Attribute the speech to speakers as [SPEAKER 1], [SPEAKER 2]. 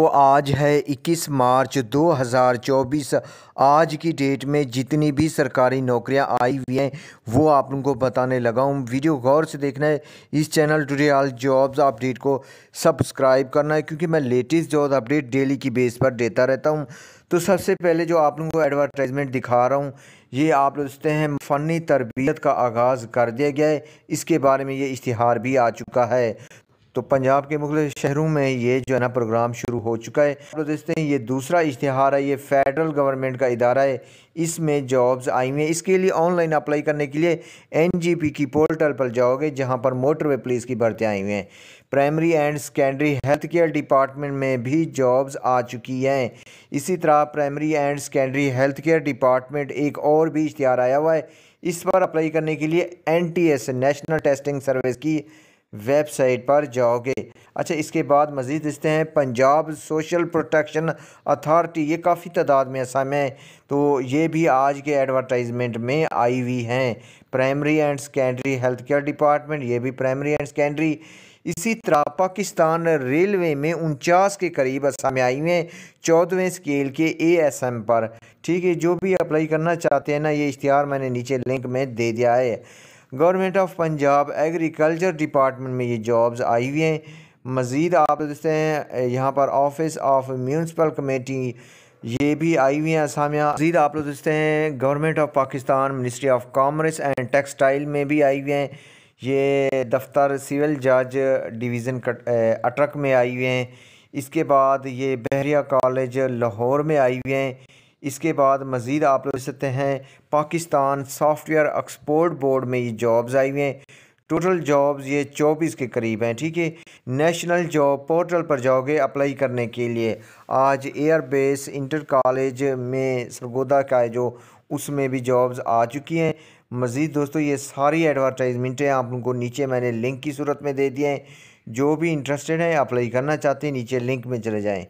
[SPEAKER 1] तो आज है 21 मार्च 2024 आज की डेट में जितनी भी सरकारी नौकरियां आई हुई हैं वो आप उनको बताने लगा हूँ वीडियो गौर से देखना है इस channel today all jobs update को सब्सक्राइब करना है क्योंकि मैं लेटेस्ट जॉब अपडेट डेली की बेस पर देता रहता हूँ तो सबसे पहले जो आप लोगों को एडवर्टाइजमेंट दिखा रहा हूँ ये आप सोचते हैं फ़नी तरबियत का आगाज़ कर दिया गया है इसके बारे में ये इश्तहार भी आ चुका है तो पंजाब के मुख्त शहरों में ये जो है ना प्रोग्राम शुरू हो चुका है तो हैं ये दूसरा इश्तहार है ये फेडरल गवर्नमेंट का इदारा है इसमें जॉब्स आई हुई हैं इसके लिए ऑनलाइन अप्लाई करने के लिए एनजीपी की पोर्टल पर जाओगे जहां पर मोटरवे पुलिस की भर्तियाँ आई हुई हैं primary and secondary health care department में भी जॉब्स आ चुकी हैं इसी तरह primary and secondary health care department एक और भी इश्तहार आया हुआ है इस पर अप्लाई करने के लिए एन नेशनल टेस्टिंग सर्विस की वेबसाइट पर जाओगे अच्छा इसके बाद मज़ीद इसते हैं पंजाब सोशल प्रोटेक्शन अथॉरिटी ये काफ़ी तादाद में असम है तो ये भी आज के एडवर्टाइजमेंट में आई हुई हैं primary and secondary health care department ये भी प्राइमरी एंड सेकेंडरी इसी तरह पाकिस्तान रेलवे में उनचास के करीब असम आई हुए हैं चौदहवें स्केल के ए एस एम पर ठीक है जो भी अप्लाई करना चाहते हैं ना ये इश्तहार मैंने नीचे लिंक में दे दिया है government of Punjab agriculture department में ये जॉब्स आई हुई हैं मज़ीद आप देखते हैं यहाँ पर ऑफिस ऑफ म्यूनसिपल कमेटी ये भी आई हुई हैं असामिया मजीद आप लोग देखते हैं government of Pakistan ministry of commerce and textile में भी आई हुई हैं ये दफ्तर सिविल जज डिवीज़न अटरक में आई हुए हैं इसके बाद ये बहरिया कॉलेज लाहौर में आई हुए हैं इसके बाद मज़ीद आप लोग सकते हैं पाकिस्तान सॉफ्टवेयर एक्सपोर्ट बोर्ड में ये जॉब्स आई हुई हैं टोटल जॉब्स ये चौबीस के करीब हैं ठीक है नेशनल जॉब पोर्टल पर जाओगे अप्लाई करने के लिए आज एयरबेस इंटर कॉलेज में सरगोदा का है जो उसमें भी जॉब्स आ चुकी हैं मज़ीद दोस्तों ये सारी एडवर्टाइजमेंटें आप उनको नीचे मैंने लिंक की सूरत में दे दिए हैं जो भी इंटरेस्टेड हैं अप्लाई करना चाहते हैं नीचे लिंक में चले जाएँ